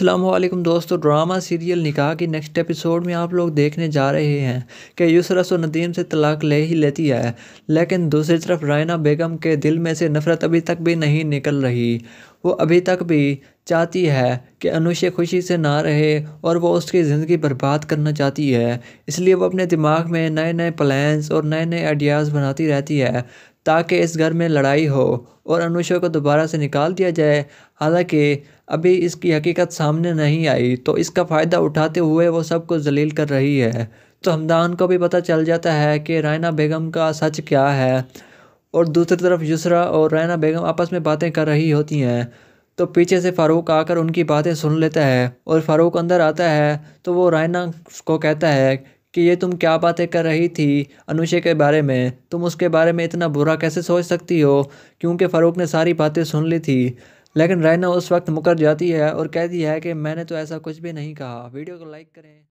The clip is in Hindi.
अल्लाम दोस्तों ड्रामा सीरियल निकाह की नेक्स्ट एपिसोड में आप लोग देखने जा रहे हैं कि युसरस और नदीम से तलाक ले ही लेती है लेकिन दूसरी तरफ रायना बेगम के दिल में से नफ़रत अभी तक भी नहीं निकल रही वो अभी तक भी चाहती है कि अनुषे खुशी से ना रहे और वो उसकी ज़िंदगी बर्बाद करना चाहती है इसलिए वो अपने दिमाग में नए नए प्लान्स और नए नए आइडियाज़ बनाती रहती है ताकि इस घर में लड़ाई हो और अनूशा को दोबारा से निकाल दिया जाए हालांकि अभी इसकी हकीकत सामने नहीं आई तो इसका फ़ायदा उठाते हुए वो सबको जलील कर रही है तो हमदान को भी पता चल जाता है कि रैना बेगम का सच क्या है और दूसरी तरफ युसरा और रैना बेगम आपस में बातें कर रही होती हैं तो पीछे से फ़ारूक आकर उनकी बातें सुन लेता है और फ़ारूक अंदर आता है तो वो रैना को कहता है कि ये तुम क्या बातें कर रही थी अनुषे के बारे में तुम उसके बारे में इतना बुरा कैसे सोच सकती हो क्योंकि फ़ारूक ने सारी बातें सुन ली थी लेकिन रैना उस वक्त मुकर जाती है और कहती है कि मैंने तो ऐसा कुछ भी नहीं कहा वीडियो को लाइक करें